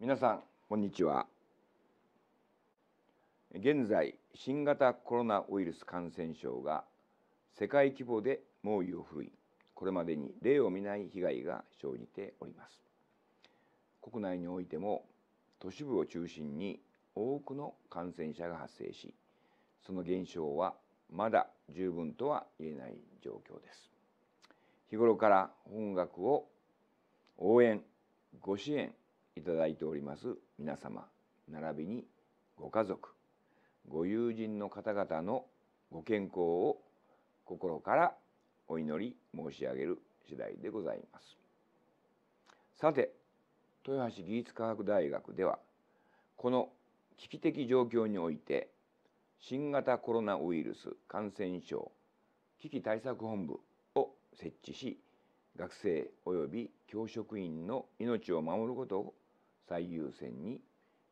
皆さんこんにちは現在新型コロナウイルス感染症が世界規模で猛威を振るいこれまでに例を見ない被害が生じております国内においても都市部を中心に多くの感染者が発生しその減少はまだ十分とは言えない状況です日頃から本学を応援ご支援いただいております皆様並びにご家族ご友人の方々のご健康を心からお祈り申し上げる次第でございます。さて豊橋技術科学大学ではこの危機的状況において新型コロナウイルス感染症危機対策本部を設置し学生及び教職員の命を守ることを最優先に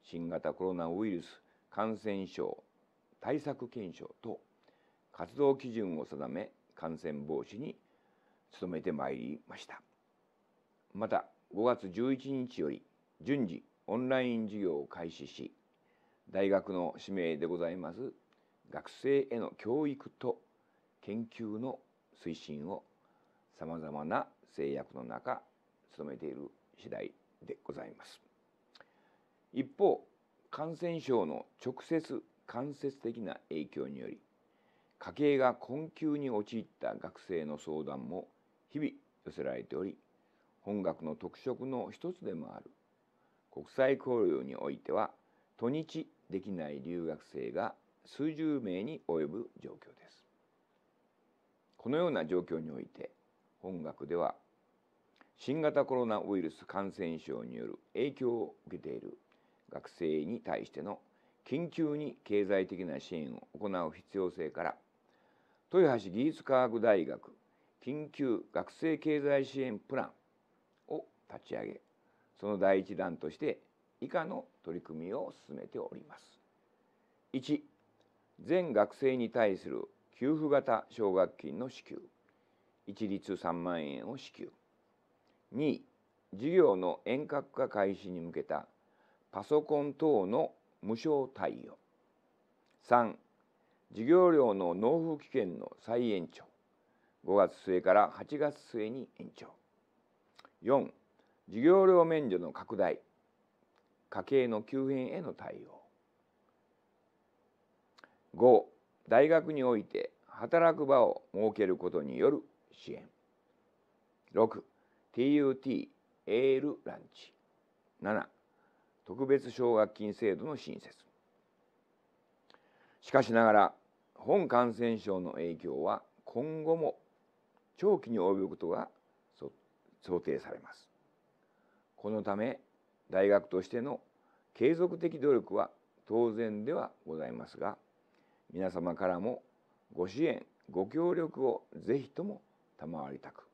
新型コロナウイルス感染症対策検証と活動基準を定め感染防止に努めてまいりましたまた5月11日より順次オンライン授業を開始し大学の使命でございます学生への教育と研究の推進をさまざまな制約の中努めている次第でございます。一方感染症の直接間接的な影響により家計が困窮に陥った学生の相談も日々寄せられており本学の特色の一つでもある国際交流においては土日できない留学生が数十名に及ぶ状況ですこのような状況において本学では新型コロナウイルス感染症による影響を受けている学生に対しての緊急に経済的な支援を行う必要性から豊橋技術科学大学緊急学生経済支援プランを立ち上げその第一弾として以下の取り組みを進めております。1全学生に対する給付型奨学金の支給一律3万円を支給2事業の遠隔化開始に向けたパソコン等の無償貸与3授業料の納付期限の再延長5月末から8月末に延長4授業料免除の拡大家計の急変への対応5大学において働く場を設けることによる支援 6TUT エールランチ7特別奨学金制度の新設しかしながら本感染症の影響は今後も長期に及ぶことが想定されますこのため大学としての継続的努力は当然ではございますが皆様からもご支援ご協力をぜひとも賜りたく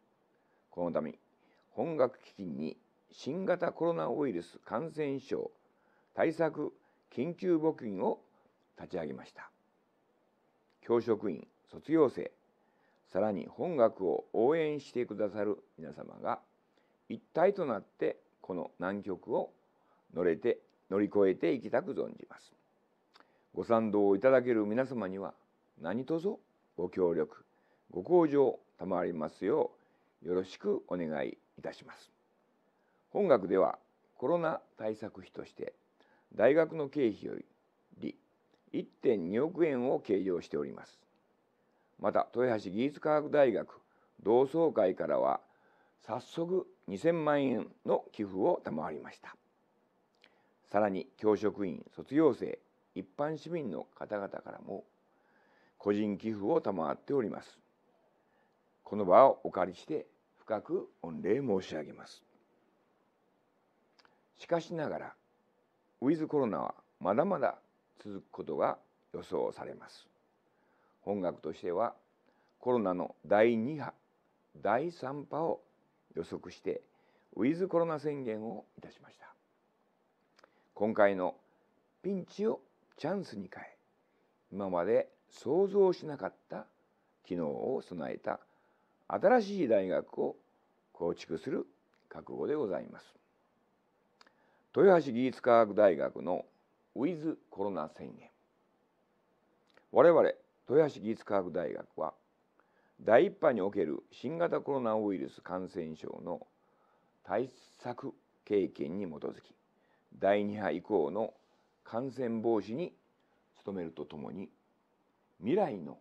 この度本学基金に新型コロナウイルス感染症対策緊急募金を立ち上げました教職員卒業生さらに本学を応援してくださる皆様が一体となってこの難局を乗れて乗り越えていきたく存じますご賛同いただける皆様には何卒ご協力ご向上賜りますようよろしくお願いいたします本学ではコロナ対策費として大学の経費より1.2億円を計上しております。また豊橋技術科学大学同窓会からは早速2000万円の寄付を賜りました。さらに教職員卒業生一般市民の方々からも個人寄付を賜っております。この場をお借りして深く御礼申し上げます。しかしながらウィズコロナはまだまだ続くことが予想されます本学としてはコロナの第2波第3波を予測してウィズコロナ宣言をいたしました今回のピンチをチャンスに変え今まで想像しなかった機能を備えた新しい大学を構築する覚悟でございます。豊橋技術科学大学のウィズコロナ宣言我々豊橋技術科学大学は第1波における新型コロナウイルス感染症の対策経験に基づき第2波以降の感染防止に努めるとともに未来の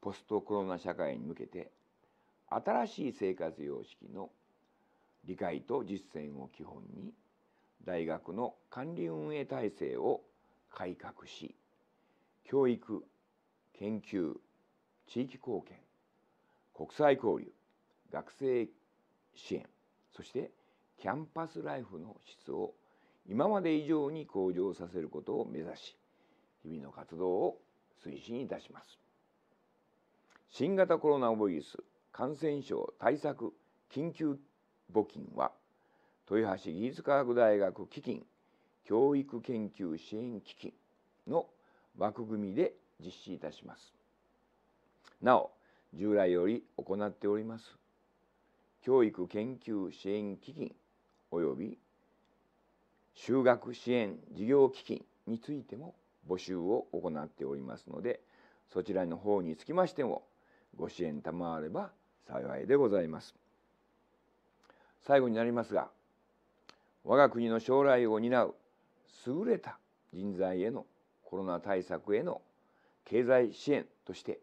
ポストコロナ社会に向けて新しい生活様式の理解と実践を基本に大学の管理運営体制を改革し教育研究地域貢献国際交流学生支援そしてキャンパスライフの質を今まで以上に向上させることを目指し日々の活動を推進いたします新型コロナウイルス感染症対策緊急募金は豊橋技術科学大学基金教育研究支援基金の枠組みで実施いたしますなお従来より行っております教育研究支援基金及び就学支援事業基金についても募集を行っておりますのでそちらの方につきましてもご支援賜れば幸いでございます。最後になりますが我が国の将来を担う優れた人材へのコロナ対策への経済支援として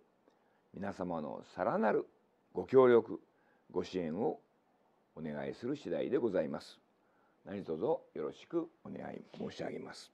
皆様のさらなるご協力ご支援をお願いする次第でございます。何卒よろしくお願い申し上げます。